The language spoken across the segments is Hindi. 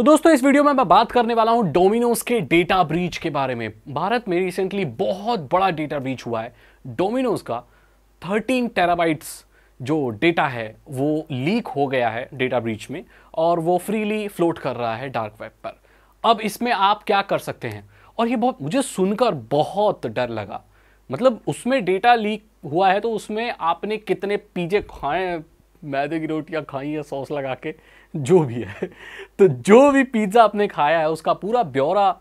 तो दोस्तों इस वीडियो में मैं बात करने वाला हूं डोमिनोज के डेटा ब्रीच के बारे में भारत में रिसेंटली बहुत बड़ा डेटा ब्रीच हुआ है डोमिनोज का 13 टेराबाइट्स जो डेटा है वो लीक हो गया है डेटा ब्रीच में और वो फ्रीली फ्लोट कर रहा है डार्क वेब पर अब इसमें आप क्या कर सकते हैं और ये बहुत मुझे सुनकर बहुत डर लगा मतलब उसमें डेटा लीक हुआ है तो उसमें आपने कितने पीजे खाए मैदे की रोटियां खाई हैं सॉस लगा के जो भी है तो जो भी पिज़्ज़ा आपने खाया है उसका पूरा ब्यौरा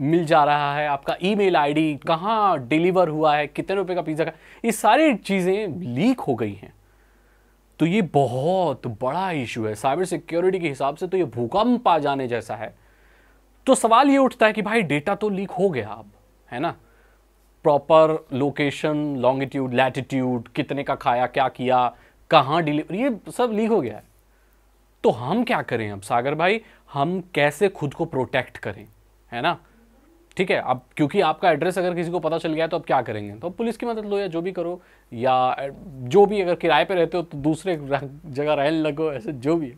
मिल जा रहा है आपका ईमेल आईडी कहाँ डिलीवर हुआ है कितने रुपए का पिज़्ज़ा ये सारी चीज़ें लीक हो गई हैं तो ये बहुत बड़ा इशू है साइबर सिक्योरिटी के हिसाब से तो ये भूकंप आ जाने जैसा है तो सवाल ये उठता है कि भाई डेटा तो लीक हो गया अब है ना प्रॉपर लोकेशन लॉन्गिट्यूड लैटिट्यूड कितने का खाया क्या किया कहाँ डिलीवर ये सब लीक हो गया है तो हम क्या करें अब सागर भाई हम कैसे खुद को प्रोटेक्ट करें है ना ठीक है अब क्योंकि आपका एड्रेस अगर किसी को पता चल गया तो अब क्या करेंगे तो पुलिस की मदद लो या जो भी करो या जो भी अगर किराए पे रहते हो तो दूसरे जगह रहने लगो ऐसे जो भी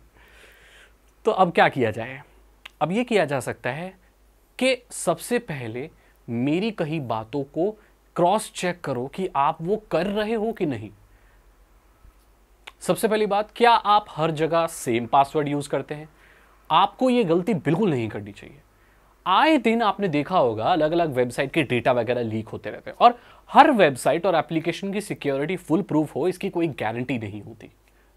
तो अब क्या किया जाए अब ये किया जा सकता है कि सबसे पहले मेरी कही बातों को क्रॉस चेक करो कि आप वो कर रहे हो कि नहीं सबसे पहली बात क्या आप हर जगह सेम पासवर्ड यूज करते हैं आपको ये गलती बिल्कुल नहीं करनी चाहिए आए दिन आपने देखा होगा अलग अलग वेबसाइट के डेटा वगैरह लीक होते रहते हैं और हर वेबसाइट और एप्लीकेशन की सिक्योरिटी फुल प्रूफ हो इसकी कोई गारंटी नहीं होती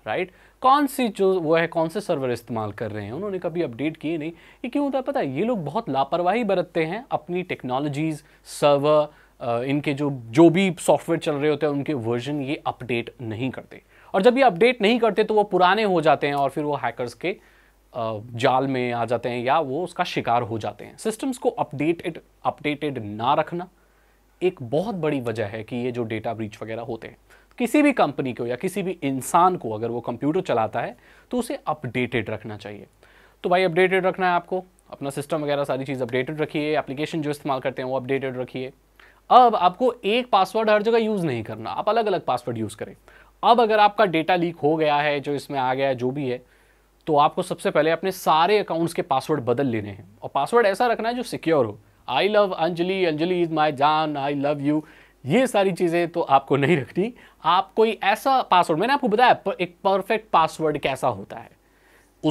राइट right? कौन सी जो वो है कौन से सर्वर इस्तेमाल कर रहे हैं उन्होंने कभी अपडेट किए नहीं ये क्यों होता है पता है ये लोग बहुत लापरवाही बरतते हैं अपनी टेक्नोलॉजीज सर्वर इनके जो जो भी सॉफ्टवेयर चल रहे होते हैं उनके वर्जन ये अपडेट नहीं करते और जब ये अपडेट नहीं करते तो वो पुराने हो जाते हैं और फिर वो हैकर्स के जाल में आ जाते हैं या वो उसका शिकार हो जाते हैं सिस्टम्स को अपडेटेड अपडेटेड ना रखना एक बहुत बड़ी वजह है कि ये जो डेटा ब्रीच वगैरह होते हैं किसी भी कंपनी को या किसी भी इंसान को अगर वो कंप्यूटर चलाता है तो उसे अपडेटेड रखना चाहिए तो भाई अपडेटेड रखना है आपको अपना सिस्टम वगैरह सारी चीज़ अपडेटेड रखिए एप्लीकेशन जो इस्तेमाल करते हैं वो अपडेटेड रखिए अब आपको एक पासवर्ड हर जगह यूज़ नहीं करना आप अलग अलग पासवर्ड यूज़ करें अब अगर आपका डेटा लीक हो गया है जो इसमें आ गया है जो भी है तो आपको सबसे पहले अपने सारे अकाउंट्स के पासवर्ड बदल लेने हैं और पासवर्ड ऐसा रखना है जो सिक्योर हो I love Anjali Anjali is my जान आई लव यू ये सारी चीज़ें तो आपको नहीं रखनी आप कोई ऐसा पासवर्ड मैंने आपको बताया पर एक परफेक्ट पासवर्ड कैसा होता है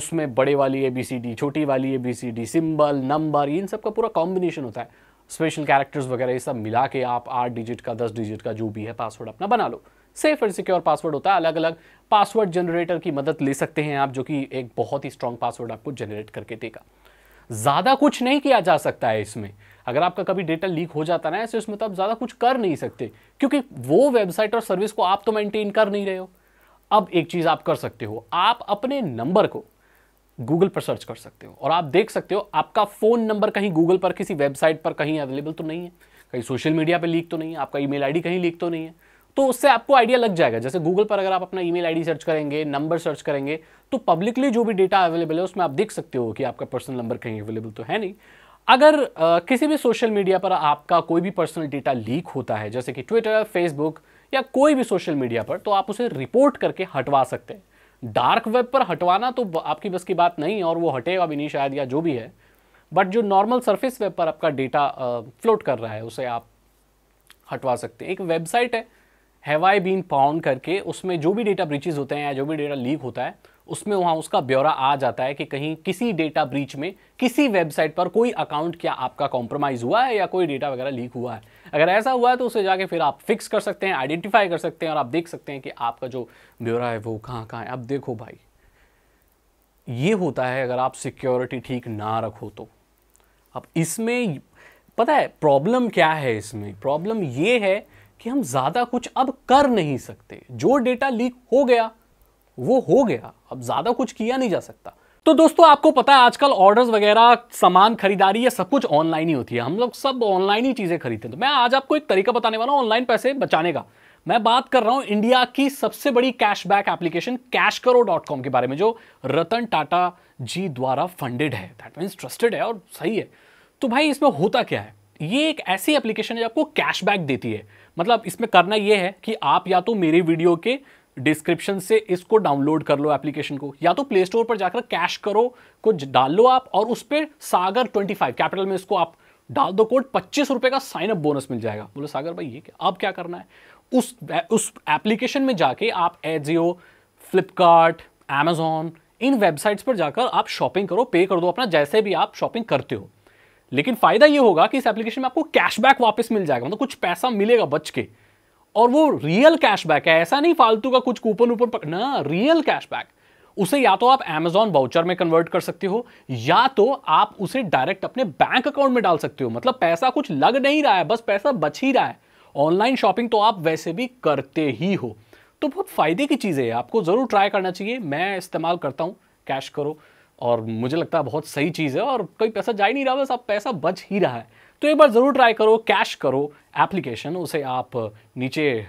उसमें बड़े वाली ए बी सी डी छोटी वाली A B C D symbol number इन सब का पूरा कॉम्बिनेशन होता है स्पेशल कैरेक्टर्स वगैरह ये सब मिला के आप आठ डिजिट का दस डिजिट का जो भी है पासवर्ड अपना बना लो सेफ एंड सिक्योर पासवर्ड होता है अलग अलग पासवर्ड जनरेटर की मदद ले सकते हैं आप जो कि एक बहुत ही स्ट्रांग पासवर्ड आपको जनरेट करके देगा ज़्यादा कुछ नहीं किया जा सकता है इसमें अगर आपका कभी डेटा लीक हो जाता ना ऐसे उसमें तो आप ज़्यादा कुछ कर नहीं सकते क्योंकि वो वेबसाइट और सर्विस को आप तो मेंटेन कर नहीं रहे हो अब एक चीज़ आप कर सकते हो आप अपने नंबर को गूगल पर सर्च कर सकते हो और आप देख सकते हो आपका फ़ोन नंबर कहीं गूगल पर किसी वेबसाइट पर कहीं अवेलेबल तो नहीं है कहीं सोशल मीडिया पर लीक तो नहीं है आपका ई मेल कहीं लीक तो नहीं है तो उससे आपको आइडिया लग जाएगा जैसे गूगल पर अगर आप अपना ईमेल आईडी सर्च करेंगे नंबर सर्च करेंगे तो पब्लिकली जो भी डेटा अवेलेबल है उसमें आप देख सकते हो कि आपका पर्सनल नंबर कहीं अवेलेबल तो है नहीं अगर आ, किसी भी सोशल मीडिया पर आपका कोई भी पर्सनल डेटा लीक होता है जैसे कि ट्विटर फेसबुक या कोई भी सोशल मीडिया पर तो आप उसे रिपोर्ट करके हटवा सकते हैं डार्क वेब पर हटवाना तो आपकी बस की बात नहीं और वो हटेगा भी नहीं शायद या जो भी है बट जो नॉर्मल सरफेस वेब पर आपका डेटा फ्लोट कर रहा है उसे आप हटवा सकते हैं एक वेबसाइट है हैव आई बीन पाउंड करके उसमें जो भी डेटा ब्रीचेज होते हैं या जो भी डेटा लीक होता है उसमें वहाँ उसका ब्यौरा आ जाता है कि कहीं किसी डेटा ब्रीच में किसी वेबसाइट पर कोई अकाउंट क्या आपका कॉम्प्रोमाइज़ हुआ है या कोई डेटा वगैरह लीक हुआ है अगर ऐसा हुआ है तो उसे जाके फिर आप फिक्स कर सकते हैं आइडेंटिफाई कर सकते हैं और आप देख सकते हैं कि आपका जो ब्यौरा है वो कहाँ कहाँ है आप देखो भाई ये होता है अगर आप सिक्योरिटी ठीक ना रखो तो अब इसमें पता है प्रॉब्लम क्या है इसमें प्रॉब्लम ये है कि हम ज़्यादा कुछ अब कर नहीं सकते जो डेटा लीक हो गया वो हो गया अब ज़्यादा कुछ किया नहीं जा सकता तो दोस्तों आपको पता है आजकल ऑर्डर्स वगैरह सामान खरीदारी ये सब कुछ ऑनलाइन ही होती है हम लोग सब ऑनलाइन ही चीज़ें खरीदते हैं तो मैं आज आपको एक तरीका बताने वाला हूँ ऑनलाइन पैसे बचाने का मैं बात कर रहा हूँ इंडिया की सबसे बड़ी cashback application CashKaro dot com के बारे में जो रतन टाटा जी द्वारा फंडेड है दैट मीन्स ट्रस्टेड है और सही है तो भाई इसमें होता क्या है ये एक ऐसी एप्लीकेशन है जो आपको कैशबैक देती है मतलब इसमें करना यह है कि आप या तो मेरे वीडियो के डिस्क्रिप्शन से इसको डाउनलोड कर लो एप्लीकेशन को या तो प्ले स्टोर पर जाकर कैश करो कुछ डाल लो आप और उस पर सागर ट्वेंटी फाइव कैपिटल में इसको आप डाल दो कोड पच्चीस रुपए का साइन अप बोनस मिल जाएगा बोलो सागर भाई ये क्या अब क्या करना है उस उस एप्लीकेशन में जाके आप एजियो फ्लिपकार्ट एमेजॉन इन वेबसाइट्स पर जाकर आप शॉपिंग करो पे कर दो अपना जैसे भी आप शॉपिंग करते हो लेकिन फायदा यह होगा कि इस एप्लीकेशन में आपको कैशबैक वापस मिल जाएगा मतलब कुछ पैसा मिलेगा बच के और वो रियल कैशबैक है ऐसा नहीं फालतू का कुछ कूपन ऊपर ना रियल कैशबैक उसे या तो आप एमेजॉन वाउचर में कन्वर्ट कर सकते हो या तो आप उसे डायरेक्ट अपने बैंक अकाउंट में डाल सकते हो मतलब पैसा कुछ लग नहीं रहा है बस पैसा बच ही रहा है ऑनलाइन शॉपिंग तो आप वैसे भी करते ही हो तो बहुत फायदे की चीज़ है आपको ज़रूर ट्राई करना चाहिए मैं इस्तेमाल करता हूँ कैश करो और मुझे लगता है बहुत सही चीज़ है और कोई पैसा जा ही नहीं रहा बस अब पैसा बच ही रहा है तो एक बार ज़रूर ट्राई करो कैश करो एप्लीकेशन उसे आप नीचे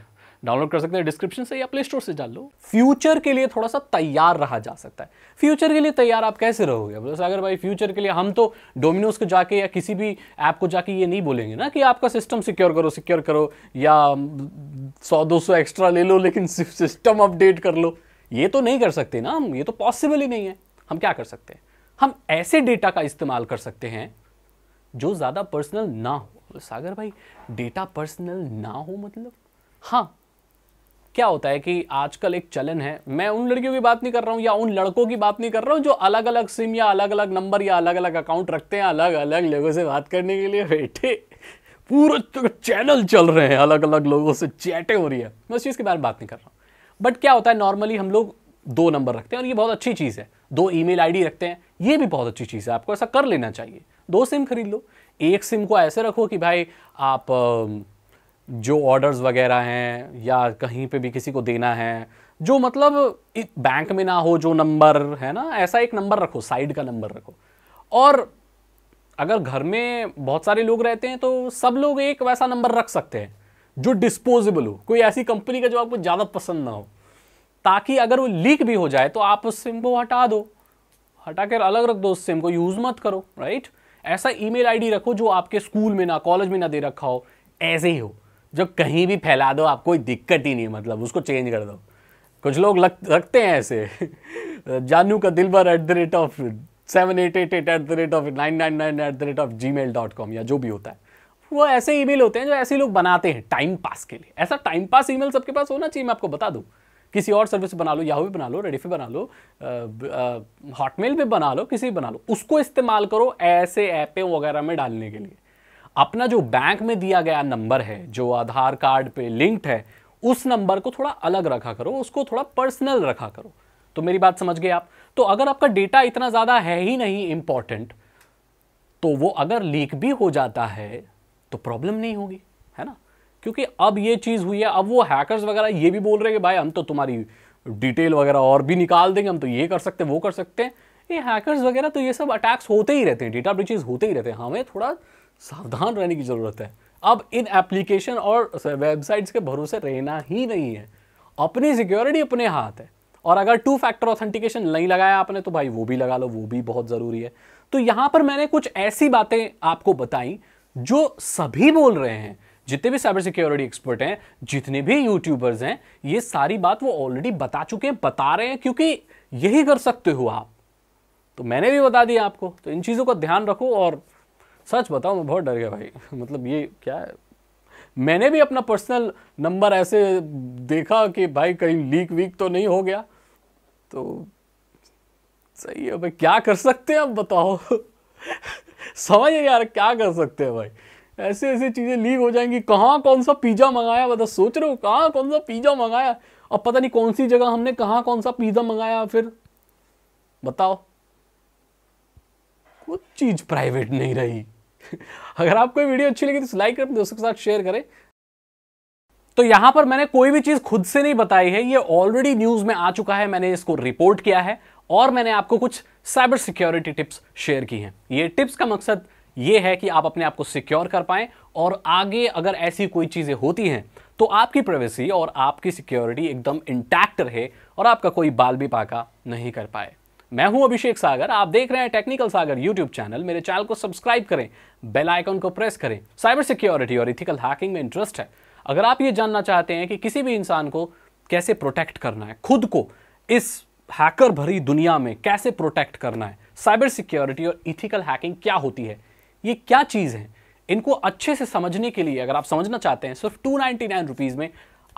डाउनलोड कर सकते हैं डिस्क्रिप्शन से या प्ले स्टोर से डाल लो फ्यूचर के लिए थोड़ा सा तैयार रहा जा सकता है फ्यूचर के लिए तैयार आप कैसे रहोगे बस सागर भाई फ्यूचर के लिए हम तो डोमिनोज को जाके या किसी भी ऐप को जाके ये नहीं बोलेंगे ना कि आपका सिस्टम सिक्योर करो सिक्योर करो या सौ दो सौ एक्स्ट्रा ले लो लेकिन सिस्टम अपडेट कर लो ये तो नहीं कर सकते ना हम ये तो पॉसिबल ही नहीं है हम क्या कर सकते हैं हम ऐसे डेटा का इस्तेमाल कर सकते हैं जो ज़्यादा पर्सनल ना हो सागर भाई डेटा पर्सनल ना हो मतलब हाँ क्या होता है कि आजकल एक चलन है मैं उन लड़कियों की बात नहीं कर रहा हूँ या उन लड़कों की बात नहीं कर रहा हूँ जो अलग अलग सिम या अलग अलग नंबर या अलग अलग अकाउंट रखते हैं अलग अलग लोगों से बात करने के लिए बैठे पूरा तो चैनल चल रहे हैं अलग अलग लोगों से चैटें हो रही है मैं उस चीज़ के बारे में बात नहीं कर रहा हूँ बट क्या होता है नॉर्मली हम लोग दो नंबर रखते हैं और ये बहुत अच्छी चीज़ है दो ईमेल आईडी रखते हैं ये भी बहुत अच्छी चीज़ है आपको ऐसा कर लेना चाहिए दो सिम खरीद लो एक सिम को ऐसे रखो कि भाई आप जो ऑर्डर्स वगैरह हैं या कहीं पे भी किसी को देना है जो मतलब बैंक में ना हो जो नंबर है ना ऐसा एक नंबर रखो साइड का नंबर रखो और अगर घर में बहुत सारे लोग रहते हैं तो सब लोग एक वैसा नंबर रख सकते हैं जो डिस्पोजेबल हो कोई ऐसी कंपनी का जो आपको ज़्यादा पसंद ना हो ताकि अगर वो लीक भी हो जाए तो आप उस सिम को हटा दो हटा कर अलग रख दो उस सिम को यूज़ मत करो राइट ऐसा ईमेल आईडी रखो जो आपके स्कूल में ना कॉलेज में ना दे रखा हो ऐसे ही हो जब कहीं भी फैला दो आप कोई दिक्कत ही नहीं मतलब उसको चेंज कर दो कुछ लोग लग, रखते हैं ऐसे जानू का दिल भर at the rate of seven eight eight eight at the rate of nine nine nine at the rate of Gmail dot com या जो भी होता है वो ऐसे ईमेल होते हैं जो ऐसे लोग बनाते हैं टाइम पास के लिए ऐसा टाइम पास ईमेल सबके पास होना चाहिए मैं आपको बता दूँ किसी और सर्विस बना लो याहू भी बना लो रेडिफी बना लो हॉटमेल भी बना लो किसी भी बना लो उसको इस्तेमाल करो ऐसे ऐपें वगैरह में डालने के लिए अपना जो बैंक में दिया गया नंबर है जो आधार कार्ड पे लिंक्ड है उस नंबर को थोड़ा अलग रखा करो उसको थोड़ा पर्सनल रखा करो तो मेरी बात समझ गए आप तो अगर आपका डेटा इतना ज़्यादा है ही नहीं इंपॉर्टेंट तो वो अगर लीक भी हो जाता है तो प्रॉब्लम नहीं होगी है ना क्योंकि अब ये चीज़ हुई है अब वो हैकर्स वगैरह ये भी बोल रहे हैं कि भाई हम तो तुम्हारी डिटेल वगैरह और भी निकाल देंगे हम तो ये कर सकते हैं वो कर सकते हैं ये हैकर्स वगैरह तो ये सब अटैक्स होते ही रहते हैं डेटा ब्रिचेज होते ही रहते हैं हमें थोड़ा सावधान रहने की ज़रूरत है अब इन एप्लीकेशन और वेबसाइट्स के भरोसे रहना ही नहीं है अपनी सिक्योरिटी अपने हाथ है और अगर टू फैक्टर ऑथेंटिकेशन नहीं लगाया आपने तो भाई वो भी लगा लो वो भी बहुत ज़रूरी है तो यहाँ पर मैंने कुछ ऐसी बातें आपको बताई जो सभी बोल रहे हैं जितने भी साइबर सिक्योरिटी एक्सपर्ट हैं जितने भी यूट्यूबर्स हैं ये सारी बात वो ऑलरेडी बता चुके हैं बता रहे हैं क्योंकि यही कर सकते हो आप तो मैंने भी बता दिया आपको तो इन चीज़ों का ध्यान रखो और सच बताओ मैं बहुत डर गया भाई मतलब ये क्या है मैंने भी अपना पर्सनल नंबर ऐसे देखा कि भाई कहीं लीक वीक तो नहीं हो गया तो सही है भाई क्या कर सकते हैं अब बताओ समझ यार क्या कर सकते हैं भाई ऐसे ऐसे चीज़ें लीक हो जाएंगी कहाँ कौन सा पिज़्ज़ा मंगाया बता मतलब सोच रहे हो कहाँ कौन सा पिज़्ज़ा मंगाया अब पता नहीं कौन सी जगह हमने कहाँ कौन सा पिज़्ज़ा मंगाया फिर बताओ कुछ चीज़ प्राइवेट नहीं रही अगर आपको ये वीडियो अच्छी लगी तो लाइक करें दोस्तों के साथ शेयर करें तो यहां पर मैंने कोई भी चीज खुद से नहीं बताई है ये ऑलरेडी न्यूज में आ चुका है मैंने इसको रिपोर्ट किया है और मैंने आपको कुछ साइबर सिक्योरिटी टिप्स शेयर की हैं ये टिप्स का मकसद ये है कि आप अपने आप को सिक्योर कर पाएं और आगे अगर ऐसी कोई चीज़ें होती हैं तो आपकी प्राइवेसी और आपकी सिक्योरिटी एकदम इंटैक्ट रहे और आपका कोई बाल भी पाका नहीं कर पाए मैं हूं अभिषेक सागर आप देख रहे हैं टेक्निकल सागर यूट्यूब चैनल मेरे चैनल को सब्सक्राइब करें बेल आइकन को प्रेस करें साइबर सिक्योरिटी और इथिकल हैकिंग में इंटरेस्ट है अगर आप ये जानना चाहते हैं कि किसी भी इंसान को कैसे प्रोटेक्ट करना है खुद को इस हैकर भरी दुनिया में कैसे प्रोटेक्ट करना है साइबर सिक्योरिटी और इथिकल हैकिंग क्या होती है ये क्या चीज़ है इनको अच्छे से समझने के लिए अगर आप समझना चाहते हैं सिर्फ टू नाइनटी में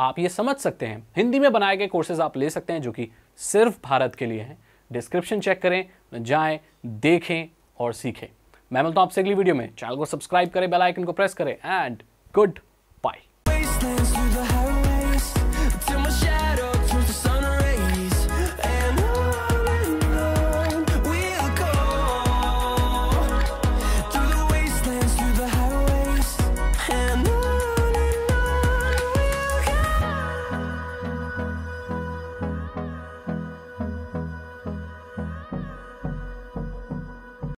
आप ये समझ सकते हैं हिंदी में बनाए गए कोर्सेज आप ले सकते हैं जो कि सिर्फ भारत के लिए हैं डिस्क्रिप्शन चेक करें जाएं देखें और सीखें मैं मिलता हूं आपसे अगली वीडियो में चैनल को सब्सक्राइब करें बेल आइकन को प्रेस करें एंड गुड बाय